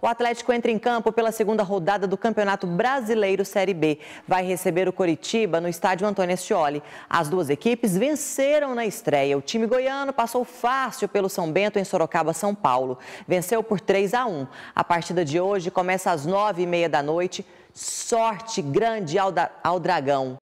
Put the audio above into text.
O Atlético entra em campo pela segunda rodada do Campeonato Brasileiro Série B. Vai receber o Coritiba no estádio Antônio Estioli. As duas equipes venceram na estreia. O time goiano passou fácil pelo São Bento em Sorocaba, São Paulo. Venceu por 3 a 1. A partida de hoje começa às 9h30 da noite. Sorte grande ao, da... ao Dragão.